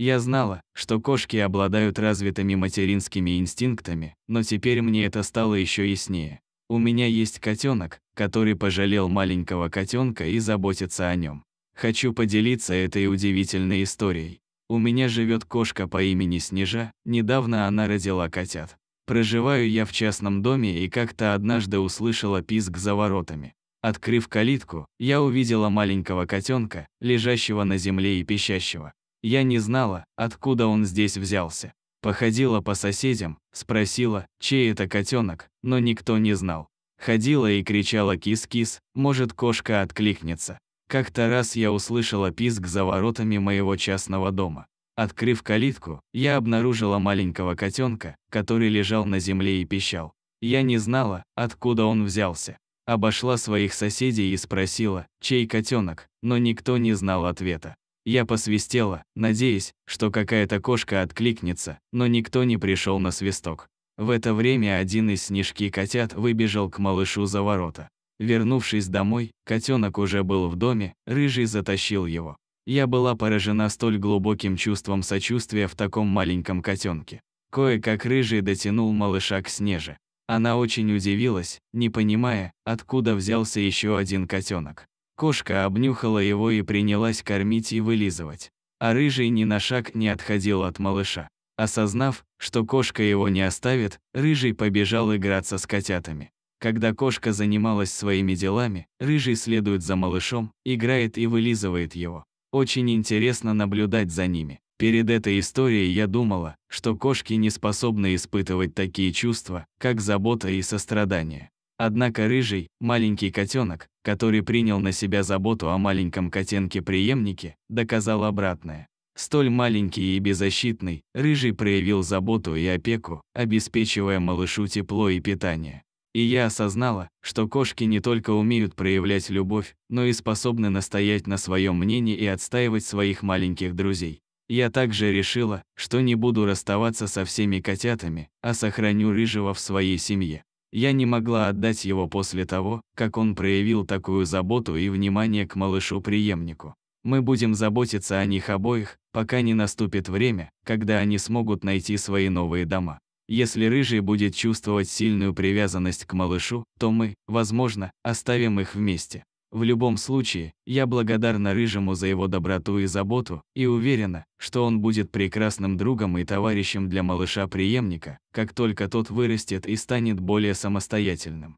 Я знала, что кошки обладают развитыми материнскими инстинктами, но теперь мне это стало еще яснее. У меня есть котенок, который пожалел маленького котенка и заботится о нем. Хочу поделиться этой удивительной историей. У меня живет кошка по имени Снежа, недавно она родила котят. Проживаю я в частном доме и как-то однажды услышала писк за воротами. Открыв калитку, я увидела маленького котенка, лежащего на земле и пищащего. Я не знала, откуда он здесь взялся. Походила по соседям, спросила, чей это котенок, но никто не знал. Ходила и кричала «кис-кис», может кошка откликнется. Как-то раз я услышала писк за воротами моего частного дома. Открыв калитку, я обнаружила маленького котенка, который лежал на земле и пищал. Я не знала, откуда он взялся. Обошла своих соседей и спросила, чей котенок, но никто не знал ответа. Я посвистела, надеясь, что какая-то кошка откликнется, но никто не пришел на свисток. В это время один из снежки котят выбежал к малышу за ворота. Вернувшись домой, котенок уже был в доме, рыжий затащил его. Я была поражена столь глубоким чувством сочувствия в таком маленьком котенке. Кое-как рыжий дотянул малыша к снеже. Она очень удивилась, не понимая, откуда взялся еще один котенок. Кошка обнюхала его и принялась кормить и вылизывать. А рыжий ни на шаг не отходил от малыша. Осознав, что кошка его не оставит, рыжий побежал играться с котятами. Когда кошка занималась своими делами, рыжий следует за малышом, играет и вылизывает его. Очень интересно наблюдать за ними. Перед этой историей я думала, что кошки не способны испытывать такие чувства, как забота и сострадание. Однако рыжий, маленький котенок, который принял на себя заботу о маленьком котенке-преемнике, доказал обратное. Столь маленький и беззащитный, рыжий проявил заботу и опеку, обеспечивая малышу тепло и питание. И я осознала, что кошки не только умеют проявлять любовь, но и способны настоять на своем мнении и отстаивать своих маленьких друзей. Я также решила, что не буду расставаться со всеми котятами, а сохраню рыжего в своей семье. Я не могла отдать его после того, как он проявил такую заботу и внимание к малышу-преемнику. Мы будем заботиться о них обоих, пока не наступит время, когда они смогут найти свои новые дома. Если рыжий будет чувствовать сильную привязанность к малышу, то мы, возможно, оставим их вместе. В любом случае, я благодарна Рыжему за его доброту и заботу, и уверена, что он будет прекрасным другом и товарищем для малыша-преемника, как только тот вырастет и станет более самостоятельным.